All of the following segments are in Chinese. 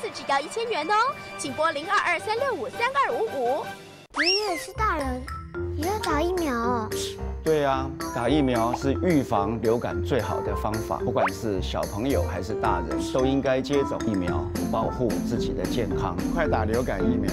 次只要一千元哦，请拨零二二三六五三二五五。爷爷是大人，也要打疫苗。对啊，打疫苗是预防流感最好的方法，不管是小朋友还是大人，都应该接种疫苗，保护自己的健康。快打流感疫苗！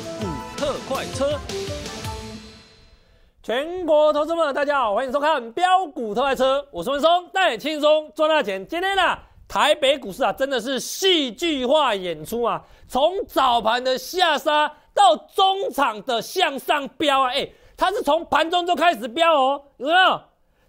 股特快车，全国投资们，大家好，欢迎收看标股特快车，我是文松带轻松赚大钱。今天呢，台北股市啊，真的是戏剧化演出啊，从早盘的下杀到中场的向上飙啊，哎，它是从盘中就开始飙哦，有没有？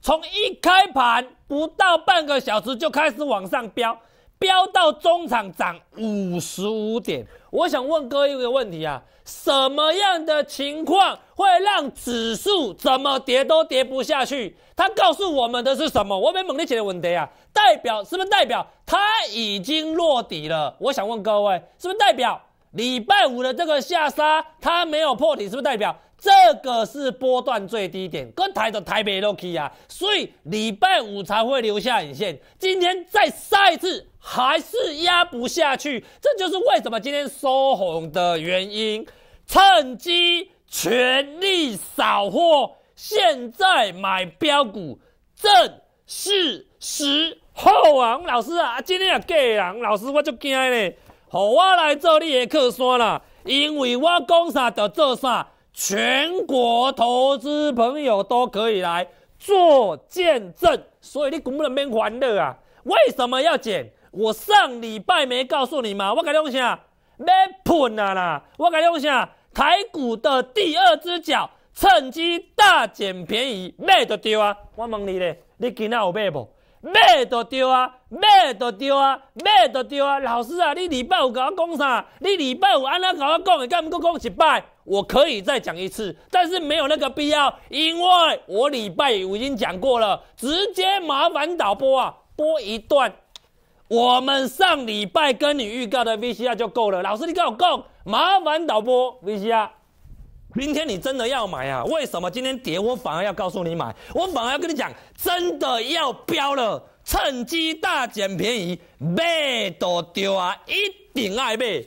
从一开盘不到半个小时就开始往上飙，飙到中场涨五十五点。我想问哥一个问题啊，什么样的情况会让指数怎么跌都跌不下去？它告诉我们的是什么？我们猛烈起的稳跌啊，代表是不是代表它已经落底了？我想问各位，是不是代表礼拜五的这个下杀它没有破底？是不是代表？这个是波段最低点，跟台都抬袂落去啊，所以礼拜五才会留下影线。今天再杀一次还是压不下去，这就是为什么今天收红的原因。趁机全力扫货，现在买标股正是时候啊，老师啊，今天要给杨老师我就惊礼，好，我来做你的课山啦，因为我讲啥就做啥。全国投资朋友都可以来做见证，所以你股不能免还的啊！为什么要减？我上礼拜没告诉你吗？我改用啥？没喷啦啦！我改用啥？台股的第二只脚趁机大捡便宜，卖就对啊！我问你咧，你今仔有卖无？咩都对啊，咩都对啊，咩都对啊。老师啊，你礼拜五跟我讲啥？你礼拜五安那跟我讲的，干唔够讲一拜？我可以再讲一次，但是没有那个必要，因为我礼拜五已经讲过了。直接麻烦导播啊，播一段我们上礼拜跟你预告的 VCR 就够了。老师，你跟我讲，麻烦导播 VCR。明天你真的要买啊？为什么今天跌，我反而要告诉你买？我反而要跟你讲，真的要飙了，趁机大减便宜，卖都丢啊！一定爱卖。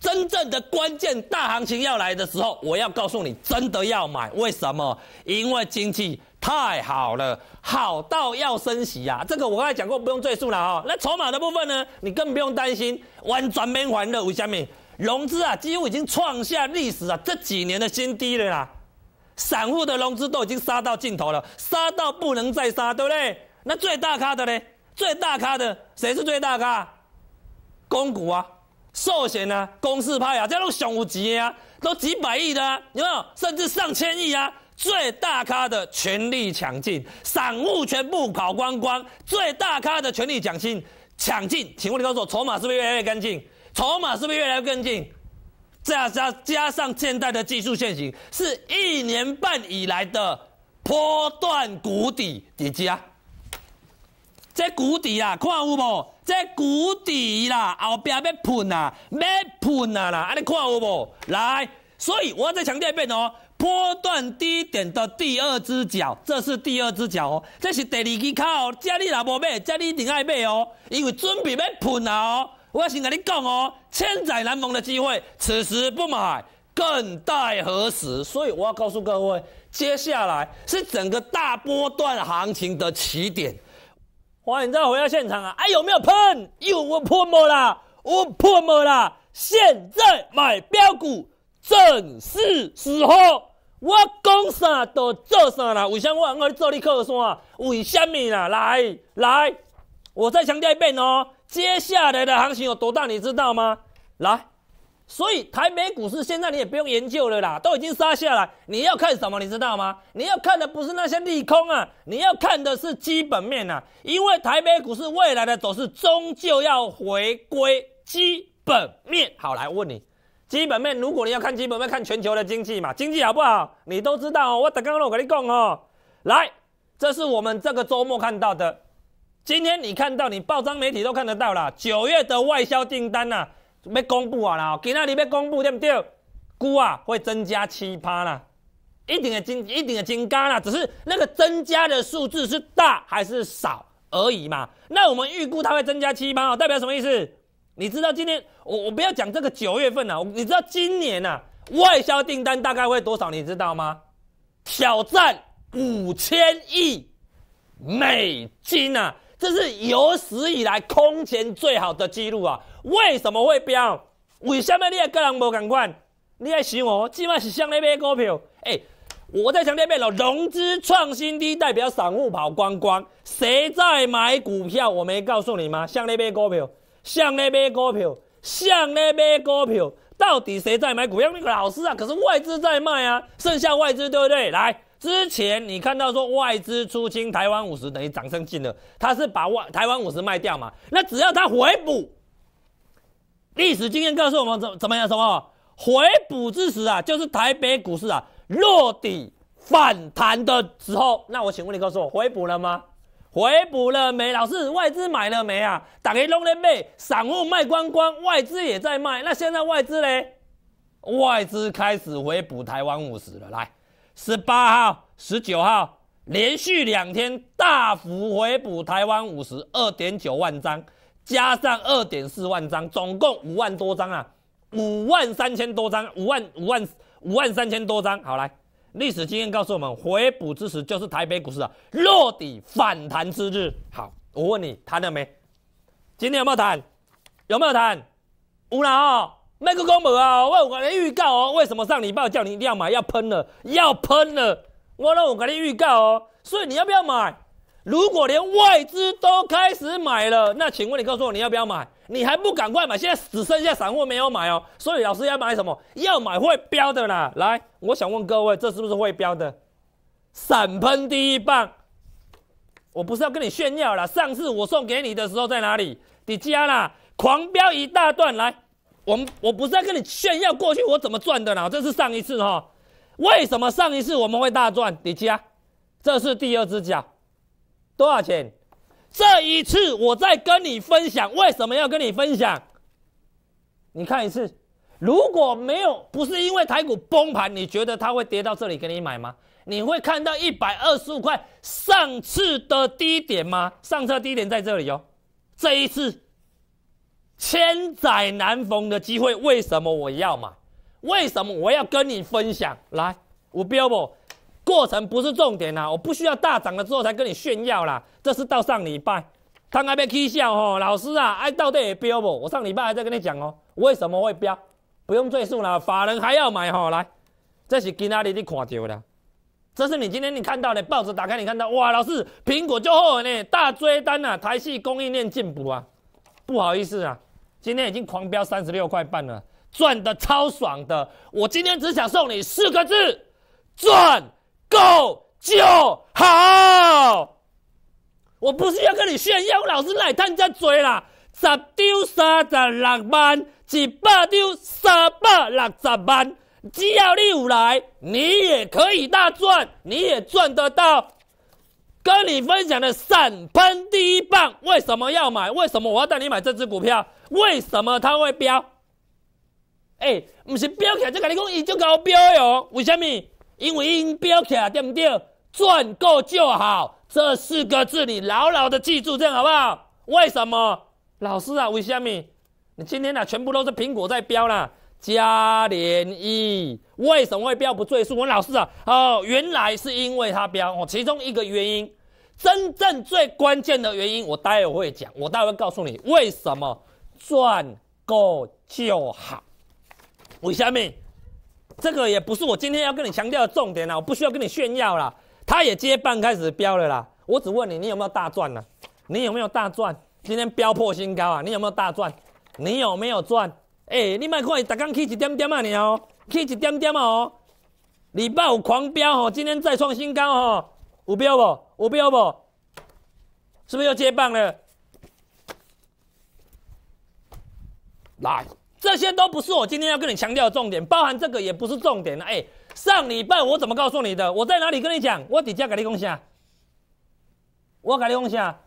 真正的关键大行情要来的时候，我要告诉你，真的要买。为什么？因为经济太好了，好到要升息啊！这个我刚才讲过，不用赘述了啊。那筹码的部分呢？你更不用担心，玩全没还的为什么？融资啊，几乎已经创下历史啊，这几年的新低了啦。散户的融资都已经杀到尽头了，杀到不能再杀，对不对？那最大咖的呢？最大咖的谁是最大咖？公股啊，寿险啊，公司派啊，这种雄起啊，都几百亿的啊，有没有？甚至上千亿啊！最大咖的全力抢进，散户全部跑光光，最大咖的全力抢金抢进，请问你告诉我，筹码是不是越来越干净？筹码是不是越来越更近？再加加上现在的技术线行，是一年半以来的波段谷底，底基啊！这谷底啊，看有无？这谷底啦，后边要喷啊，要喷啊啦！啊，你看有无？来，所以我要再强调一遍哦，波段低点的第二只脚，这是第二只脚哦，这是第二只脚哦，这你若无买，这你一定爱买哦，因为准备要喷啊哦。我先跟你讲哦，千载难逢的机会，此时不买更待何时？所以我要告诉各位，接下来是整个大波段行情的起点。欢迎再回到现场啊！哎，有没有喷？有我破魔啦，我破没啦！现在买标股正是时候。我讲啥都做啥啦，为什么我硬要你做你靠山啊？为什么啦？来来，我再强调一遍哦。接下来的行情有多大，你知道吗？来，所以台北股市现在你也不用研究了啦，都已经杀下来。你要看什么，你知道吗？你要看的不是那些利空啊，你要看的是基本面啊，因为台北股市未来的走势终究要回归基本面。好，来问你，基本面，如果你要看基本面，看全球的经济嘛，经济好不好？你都知道哦。我刚刚都跟你讲哦，来，这是我们这个周末看到的。今天你看到，你报章媒体都看得到啦。九月的外销订单呐，准备公布啊啦，给那里被公布对不对？估啊会增加七趴啦，一点的金，一点的金刚啦，只是那个增加的数字是大还是少而已嘛。那我们预估它会增加七趴，代表什么意思？你知道今天我我不要讲这个九月份呐，你知道今年呐外销订单大概会多少？你知道吗？挑战五千亿美金呐！这是有史以来空前最好的记录啊！为什么会飙？为什么你还个人无敢管？你还想哦？只不是向那边股票，哎，我在强调边了，融资创新低，代表散户跑光光，谁在买股票？我没告诉你吗？向那边股票，向那边股票，向那边股票，到底谁在买股票？那个老师啊，可是外资在卖啊，剩下外资对不对？来。之前你看到说外资出清台湾五十，等于涨升进了，他是把外台湾五十卖掉嘛？那只要他回补，历史经验告诉我们怎怎么样？什么？回补之时啊，就是台北股市啊落底反弹的时候。那我请问你告诉我，回补了吗？回补了没？老师，外资买了没啊？打开龙人妹，散户卖光光，外资也在卖。那现在外资嘞？外资开始回补台湾五十了，来。十八号、十九号连续两天大幅回补，台湾五十二点九万张，加上二点四万张，总共五万多张啊，五万三千多张，五万五万五万三千多张。好来，历史经验告诉我们，回补之时就是台北股市的落底反弹之日。好，我问你谈了没？今天有没有谈？有没有谈？吴老号。麦克哥没啊？我有我你预告哦，为什么上礼拜我叫你一定要买？要喷了，要喷了！我让我给你预告哦，所以你要不要买？如果连外资都开始买了，那请问你告诉我你要不要买？你还不赶快买？现在只剩下散户没有买哦，所以老师要买什么？要买会标的啦！来，我想问各位，这是不是会标的？闪喷第一棒！我不是要跟你炫耀啦。上次我送给你的时候在哪里？你加啦，狂飙一大段来。我们我不是在跟你炫耀过去我怎么赚的呢？这是上一次哈，为什么上一次我们会大赚？李嘉，这是第二只脚，多少钱？这一次我再跟你分享，为什么要跟你分享？你看一次，如果没有不是因为台股崩盘，你觉得它会跌到这里给你买吗？你会看到一百二十五块上次的低点吗？上次的低点在这里哦，这一次。千载难逢的机会，为什么我要买？为什么我要跟你分享？来，我标不？过程不是重点啦，我不需要大涨了之后才跟你炫耀啦。这是到上礼拜，他还被 K 笑吼，老师啊，还到底也标不？我上礼拜还在跟你讲哦，为什么会标？不用赘述了，法人还要买吼，来，这是今阿日你看到啦，这是你今天你看到的报纸，打开你看到，哇，老师，苹果就后呢，大追单呐，台系供应链进补啊，不好意思啊。今天已经狂飙三十六块半了，赚得超爽的。我今天只想送你四个字：赚够就好。我不是要跟你炫耀，我老是来探人家嘴啦。十丢三十六万，一百丢三百六十万，只要你有来，你也可以大赚，你也赚得到。跟你分享的闪喷第一棒，为什么要买？为什么我要带你买这只股票？为什么它会标？哎，不是标起来，就跟你讲，伊就搞标哟。为什么？因为因标起来，对不对？赚够就好，这四个字你牢牢的记住，这样好不好？为什么？老师啊，为什么？你今天呐，全部都是苹果在飙啦。嘉连一为什么会飙？不赘述。我老师啊，哦，原来是因为他飙哦。其中一个原因，真正最关键的原因，我待会会讲，我待会告诉你为什么。赚够就好，为什么？这个也不是我今天要跟你强调的重点啦，我不需要跟你炫耀了。他也接棒开始飙了啦，我只问你，你有没有大赚呢？你有没有大赚？今天飙破新高啊，你有没有大赚？你有没有赚？哎，你卖看，他逐天起一点点啊，你哦，去一点点哦。礼拜五狂飙哦，今天再创新高哦，有飙不？有飙不？是不是又接棒了？来，这些都不是我今天要跟你强调的重点，包含这个也不是重点了。哎，上礼拜我怎么告诉你的？我在哪里跟你讲？我底下跟你讲啥？我跟你讲啥？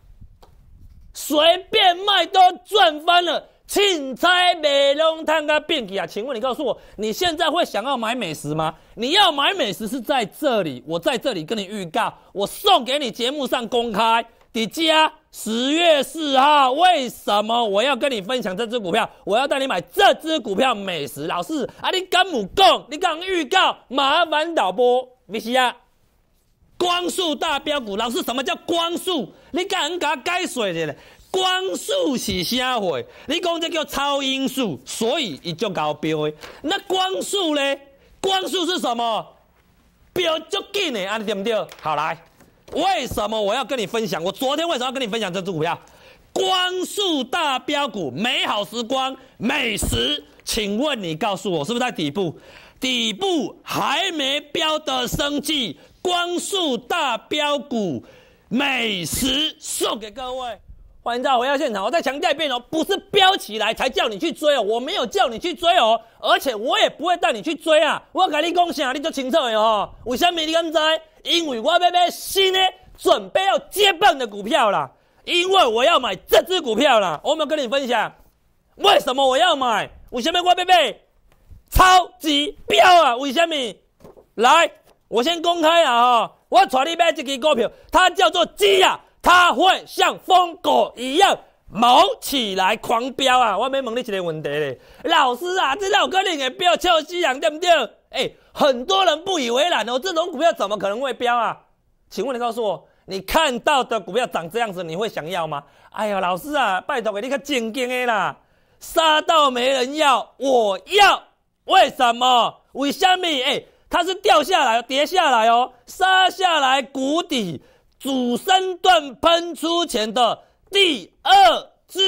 随便卖都赚翻了，凈差美容赚到便几啊？请问你告诉我，你现在会想要买美食吗？你要买美食是在这里，我在这里跟你预告，我送给你，节目上公开。你记啊，十月四号，为什么我要跟你分享这只股票？我要带你买这只股票。美食老师，啊，你刚唔讲？你刚预告，麻烦导播。为什么？光速大标股，老师，什么叫光速？你敢刚敢解释一下，光速是啥货？你讲这叫超音速，所以伊就搞标诶。那光速呢？光速是什么？标足紧诶，啊对不对？好来。为什么我要跟你分享？我昨天为什么要跟你分享这只股票？光速大标股，美好时光美食。请问你告诉我，是不是在底部？底部还没标的生计，光速大标股美食送给各位。欢迎再回到现场，我再强调一遍哦，不是飙起来才叫你去追哦，我没有叫你去追哦，而且我也不会带你去追啊，我跟你讲喜啊，你就清楚了哦。为什么你刚知？因为我要买新的，准备要接棒的股票啦，因为我要买这只股票啦，我们跟你分享，为什么我要买？为什么我要买超级标啊？为什么？来，我先公开啊我我带你买这只股票，它叫做基啊。他会像疯狗一样毛起来狂飙啊！我没问你一个问题嘞，老师啊，这老哥的股飙臭西洋，对不对？哎，很多人不以为然哦，这种股票怎么可能会飙啊？请问你告诉我，你看到的股票长这样子，你会想要吗？哎呀，老师啊，拜托给你个正经的啦，杀到没人要，我要为什么？为什么？哎，它是掉下来，跌下来哦，杀下来谷底。主身段喷出前的第二只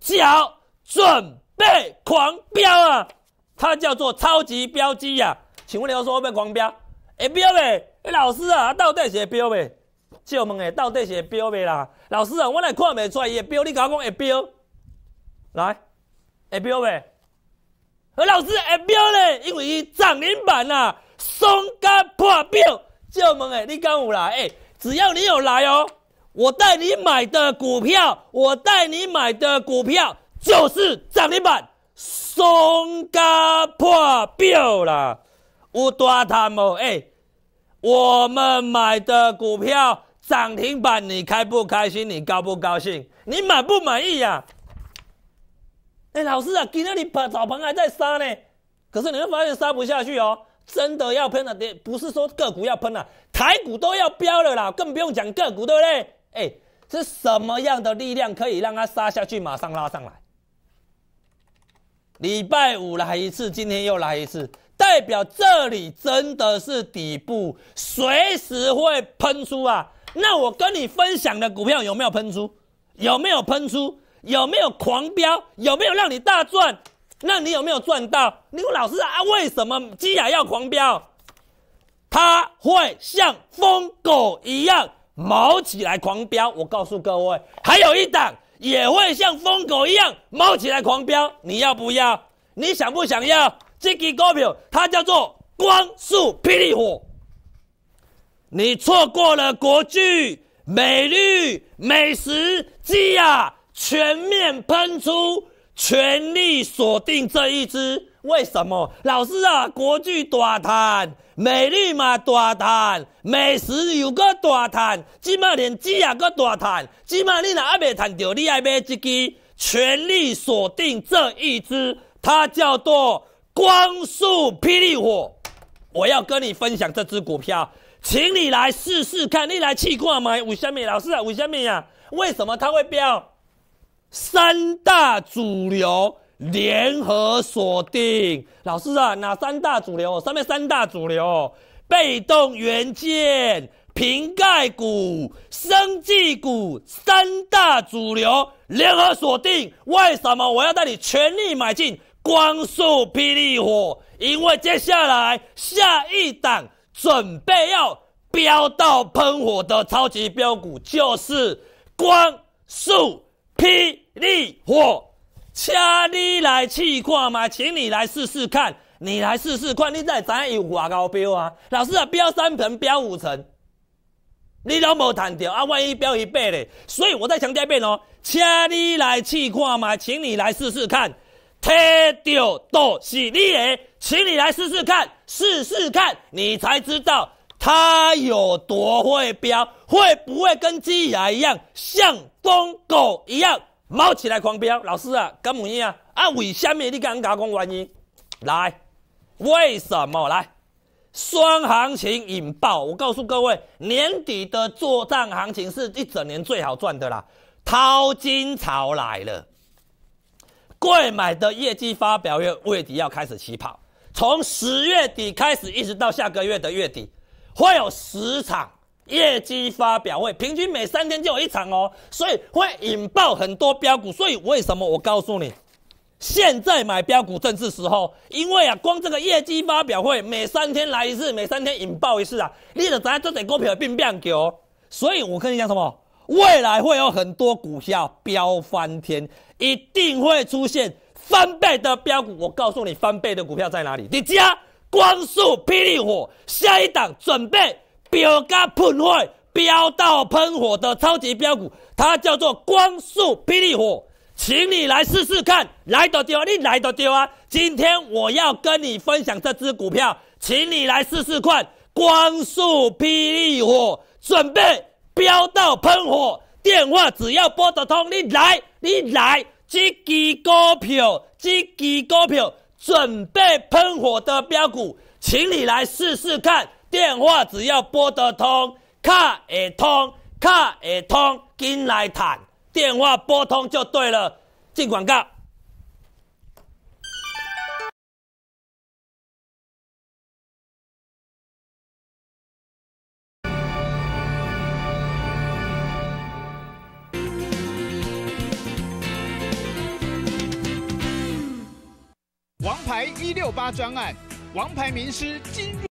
脚准备狂飙啊！它叫做超级飙机呀！请问你要说会袂狂飙？会飙未？老师啊，到底是会飙未？借问诶，到底是会飙未啦？老师啊，我来看袂出伊会飙，你甲我讲会飙，来，会飙未？何老师会飙嘞，因为伊涨停板呐，松甲破表。借问诶，你敢有啦？诶。只要你有来哦，我带你买的股票，我带你买的股票就是涨停板，松嘎破表啦，有多他们哎，我们买的股票涨停板，你开不开心？你高不高兴？你满不满意呀？哎，老师啊，今天你早盘还在杀呢，可是你会发现杀不下去哦。真的要喷了，不是说个股要喷了，台股都要飙了啦，更不用讲个股，对不对？哎，是什么样的力量可以让它杀下去，马上拉上来？礼拜五来一次，今天又来一次，代表这里真的是底部，随时会喷出啊！那我跟你分享的股票有没有喷出？有没有喷出？有没有狂飙？有没有让你大赚？那你有没有赚到？你们老师啊，为什么鸡亚要狂飙？它会像疯狗一样毛起来狂飙。我告诉各位，还有一档也会像疯狗一样毛起来狂飙。你要不要？你想不想要这 i g a 它叫做光速霹雳火。你错过了国剧、美剧、美食，鸡亚全面喷出。全力锁定这一支，为什么？老师啊，国巨大谈，美丽嘛大谈，美食又个大谈，即马连鸡也个大谈，即马你若还袂谈到，你爱买一支。全力锁定这一支，它叫做光速霹雳火。我要跟你分享这只股票，请你来试试看，你来气看吗？为什么？老师啊，为什么呀？为什么它会飙？三大主流联合锁定，老师啊，哪三大主流？上面三大主流：被动元件、瓶盖股、生技股三大主流联合锁定。为什么我要带你全力买进光速霹雳火？因为接下来下一档准备要飙到喷火的超级飙股就是光速。霹雳火，请你来试看嘛，请你来试试看，你来试试看，你才知知有外高标啊！老师啊，标三层，标五层。你拢无赚到啊！万一标一倍嘞，所以我再强调一遍哦，请你来试看嘛，请你来试试看，贴到都是你的，请你来试试看，试试看你才知道。他有多会飙？会不会跟鸡鸭一样，像疯狗一样，冒起来狂飙？老师啊，跟母音啊，啊，为什么你刚刚讲原因？来，为什么来？双行情引爆！我告诉各位，年底的做涨行情是一整年最好赚的啦，淘金潮来了。贵买的业绩发表月月底要开始起跑，从十月底开始，一直到下个月的月底。会有十场业绩发表会，平均每三天就有一场哦，所以会引爆很多标股。所以为什么我告诉你，现在买标股正是时候？因为啊，光这个业绩发表会，每三天来一次，每三天引爆一次啊，你的钱就得股票变变球。所以我跟你讲什么，未来会有很多股票飙翻天，一定会出现翻倍的标股。我告诉你，翻倍的股票在哪里？你加。光速霹雳火，下一档准备标嘎喷火，飙到喷火的超级标股，它叫做光速霹雳火，请你来试试看，来得丢啊，你来得丢啊！今天我要跟你分享这只股票，请你来试试看，光速霹雳火，准备飙到喷火，电话只要拨得通，你来，你来，这支股票，这支股票。准备喷火的标股，请你来试试看。电话只要拨得通，卡也通，卡也通，进来谈。电话拨通就对了。进广告。牌一六八专案，王牌名师今日。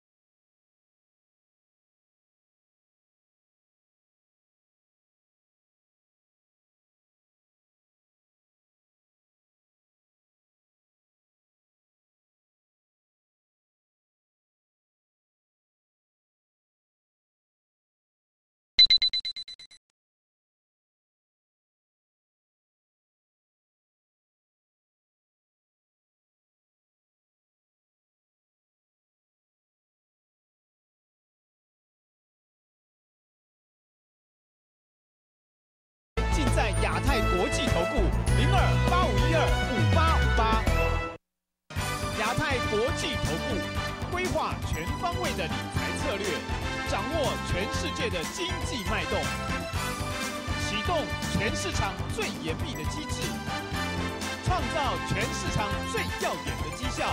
亚太国际投顾零二八五一二五八五八。亚太国际投顾规划全方位的理财策略，掌握全世界的经济脉动，启动全市场最严密的机制，创造全市场最耀眼的绩效。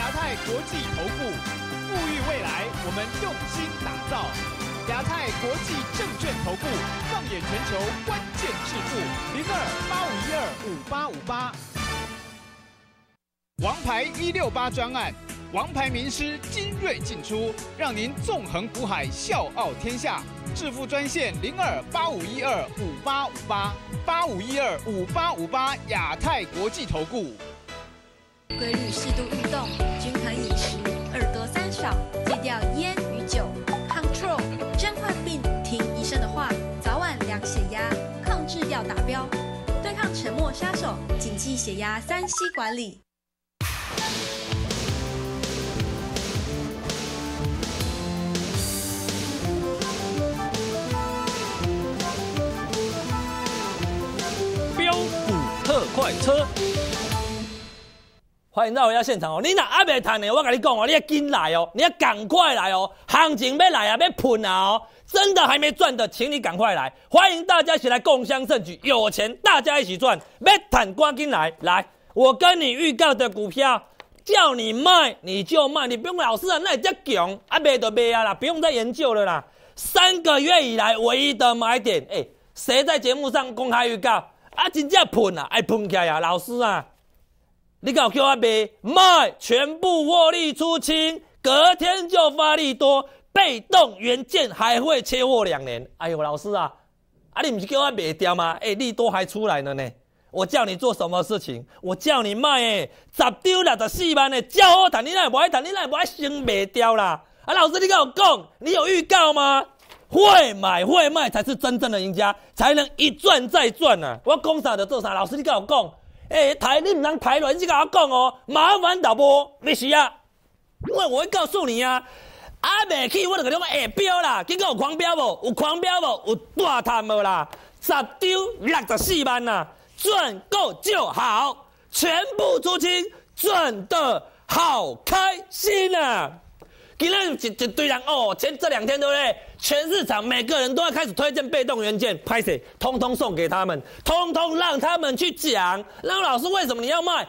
亚太国际投顾，富裕未来，我们用心打造。亚太国际证券投顾，放眼全球，关键致富，零二八五一二五八五八。王牌一六八专案，王牌名师，精锐进出，让您纵横股海，笑傲天下。致富专线零二八五一二五八五八八五一二五八五八，亚太国际投顾。规律适度运动，均衡饮食，耳朵三少，戒掉。达标，对抗沉默杀手，谨记血压三 C 管理。标普特快车。欢迎到回家现场哦！你那还未谈呢，我跟你讲哦，你要紧来哦，你要赶快来哦，行情要来啊，要喷啊哦！真的还没赚的，请你赶快来！欢迎大家一起来共享盛举，有钱大家一起赚！要谈赶紧来来，我跟你预告的股票叫你卖你就卖，你不用老是啊，那也叫强啊，卖就卖啊啦，不用再研究了啦。三个月以来唯一的买点，哎，谁在节目上公开预告啊？真正喷啊，爱喷起来啊，老师啊！你敢有叫我卖卖全部获利出清，隔天就发利多，被动元件还会切货两年。哎呦，老师啊，啊你不是叫我卖掉吗？哎，利多还出来了呢。我叫你做什么事情？我叫你卖诶，十丢六十四万诶，叫我谈你奈不爱谈，你奈不爱升卖掉啦。啊，老师，你敢有讲？你有预告吗？会买会卖才是真正的赢家，才能一赚再赚啊！我讲啥就做啥，老师，你敢有讲？哎，台你唔通台乱，你甲我讲哦，麻烦倒无，没事啊。因为我会告诉你啊，啊，未起我就给你下标啦。今果有狂飙无？有狂飙无？有大赚无啦？十张六十四万啊，赚够就好，全部出清，赚得好开心啊！给那一一堆人哦，前这两天对不对？全市场每个人都要开始推荐被动元件，拍谁，通通送给他们，通通让他们去讲。那老师，为什么你要卖？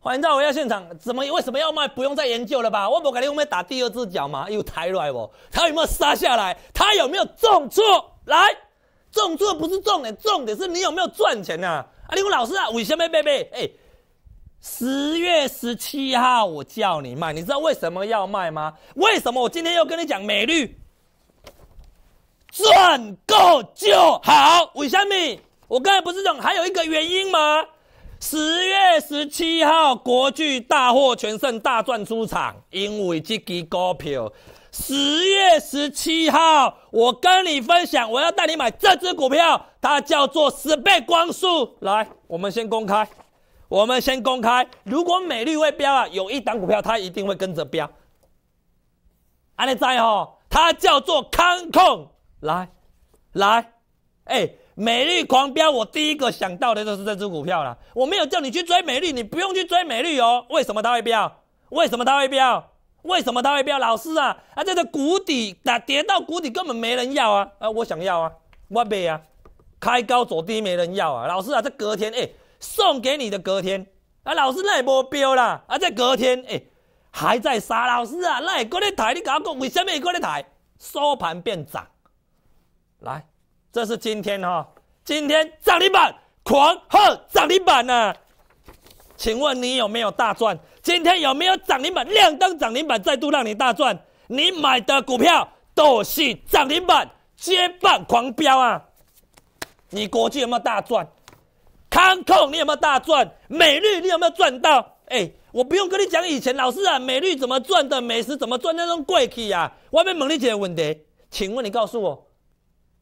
欢迎赵伟亚现场，怎么为什么要卖？不用再研究了吧？我不感觉我们要打第二只脚嘛？又抬来无？他有没有杀下来？他有没有中错？来，中错不是重点，重点是你有没有赚钱呐？啊，你问老师啊，为什么贝贝？哎。十月十七号，我叫你卖，你知道为什么要卖吗？为什么我今天要跟你讲美绿？赚够就好。为小米，我刚才不是讲还有一个原因吗？十月十七号，国巨大获全胜，大赚出场，因为这支股票。十月十七号，我跟你分享，我要带你买这只股票，它叫做十倍光速。来，我们先公开。我们先公开，如果美绿会标啊，有一档股票它一定会跟着标。安利在吼，它叫做康控，来，来，哎，美绿狂飙，我第一个想到的就是这只股票了。我没有叫你去追美绿，你不用去追美绿哦。为什么它会飙？为什么它会飙？为什么它会飙？老师啊，啊，这个谷底打跌到谷底根本没人要啊，啊，我想要啊，我买啊，开高走低没人要啊，老师啊，这隔天哎。送给你的隔天，啊，老师那也无标啦，啊，在隔天哎还在杀老师啊，那也过来抬，你敢讲为什么也过来抬？收盘变涨，来，这是今天哈，今天涨停板狂喝涨停板呐，请问你有没有大赚？今天有没有涨停板亮灯？涨停板再度让你大赚，你买的股票都是涨停板接棒狂飙啊，你国际有没有大赚？康控，你有没有大赚？美绿，你有没有赚到？哎，我不用跟你讲以前，老师啊，美绿怎么赚的，美食怎么赚那种贵气啊？外面问你几个问题，请问你告诉我，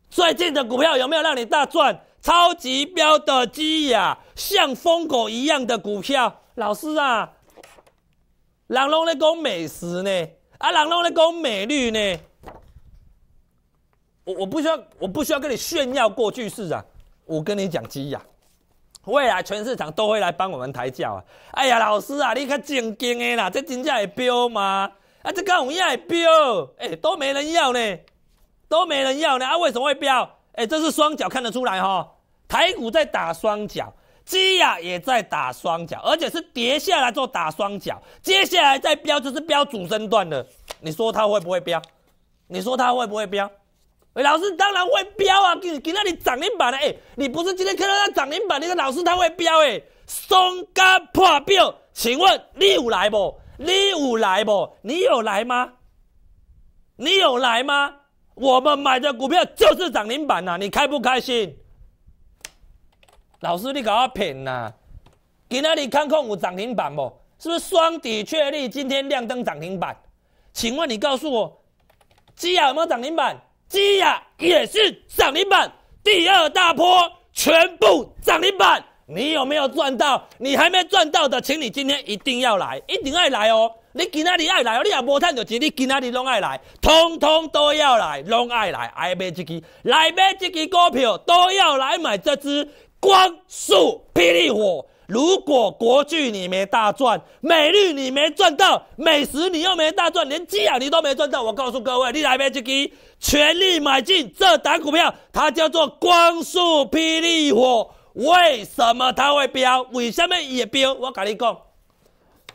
最近的股票有没有让你大赚？超级标的鸡呀，像疯狗一样的股票，老师啊，人拢在讲美食呢，啊，人拢在讲美绿呢，我我不需要，我不需要跟你炫耀过去式啊，我跟你讲鸡呀。未来全市场都会来帮我们抬轿啊！哎呀，老师啊，你看真精的啦，这金价会飙吗？啊，这个我硬会飙，哎，都没人要呢，都没人要呢，啊，为什么会飙？哎，这是双脚看得出来哈，台股在打双脚，基亚也在打双脚，而且是跌下来做打双脚，接下来再飙就是飙主升段的，你说它会不会飙？你说它会不会飙？老师当然会标啊，给给那里涨停板呢？哎，你不是今天看到那涨停板那个老师他会标哎，松干破表，请问你有来不？你有来不？你有来吗？你有来吗？我们买的股票就是涨停板呐，你开不开心？老师你搞阿骗呐？今那里看空有涨停板不？是不是双底确立？今天亮灯涨停板？请问你告诉我，今有没有涨停板？基亚也是涨停板，第二大波全部涨停板。你有没有赚到？你还没赚到的，请你今天一定要来，一定要来哦！你今仔日爱来哦，你也无赚到钱，你今仔日拢爱来，通通都要来，拢爱来，爱买这支，来买这支股票都要来买这支光速霹雳火。如果国剧你没大赚，美剧你没赚到，美食你又没大赚，连基啊你都没赚到，我告诉各位，你来买鸡，全力买进这档股票，它叫做光速霹雳火。为什么它会飙？为什么也飙？我跟你讲，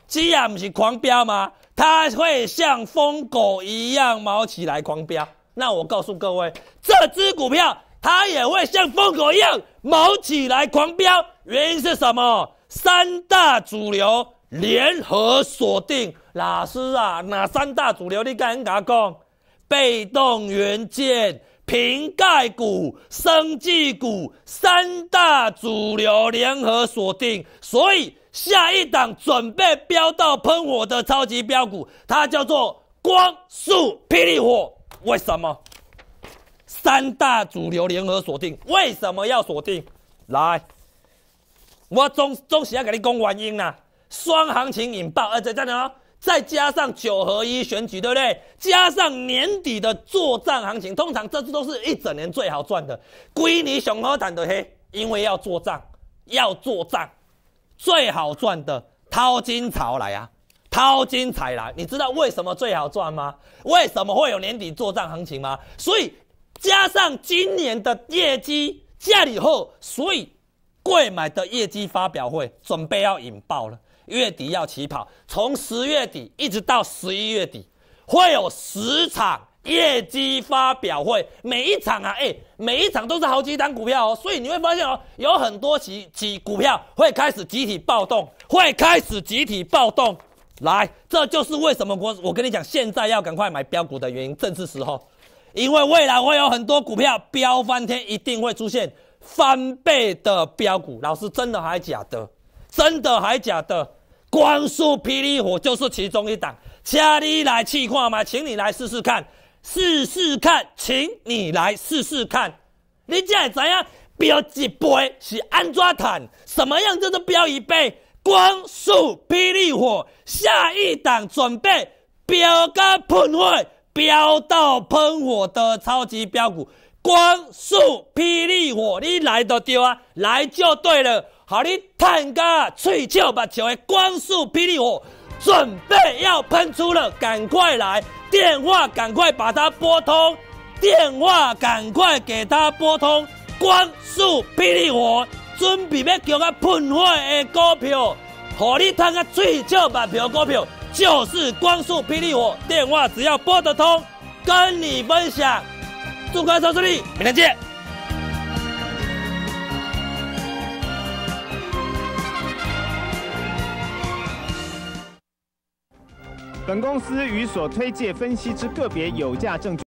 鸡啊不是狂飙吗？它会像疯狗一样毛起来狂飙。那我告诉各位，这只股票它也会像疯狗一样毛起来狂飙。原因是什么？三大主流联合锁定，老师啊，哪三大主流？你敢敢讲，被动元件、瓶盖股、生技股三大主流联合锁定，所以下一档准备飙到喷火的超级标股，它叫做光速霹雳火。为什么？三大主流联合锁定，为什么要锁定？来。我中中是要跟你讲原因啦，双行情引爆，而且再等哦，再加上九合一选举，对不对？加上年底的做账行情，通常这次都是一整年最好赚的。归你熊何坦的黑，因为要做账，要做账，最好赚的掏金潮来呀，掏金财来。你知道为什么最好赚吗？为什么会有年底做账行情吗？所以加上今年的业绩加了以后，所以。贵买的业绩发表会准备要引爆了，月底要起跑，从十月底一直到十一月底，会有十场业绩发表会，每一场啊，哎，每一场都是好几档股票哦，所以你会发现哦，有很多集集股票会开始集体暴动，会开始集体暴动，来，这就是为什么我我跟你讲，现在要赶快买标股的原因，正是时候，因为未来会有很多股票飙翻天，一定会出现。翻倍的标股，老师真的还假的？真的还假的？光速霹雳火就是其中一档，家里来气话吗？请你来试试看，试试看，请你来试试看。你才会知影标一倍是安抓坦，什么样叫做标一倍？光速霹雳火下一档准备标个喷火，标到喷火的超级标股。光速霹雳火，你来就对啊！来就对了。好，你探个嘴翘目球的光速霹雳火，准备要喷出了，赶快来电话，赶快把它拨通。电话赶快给它拨通。光速霹雳火准备要叫它喷火的股票，好，你探个嘴翘目票股票，就是光速霹雳火。电话只要拨得通，跟你分享。祝各位早顺利，明天见。本公司与所推介分析之个别有价证券。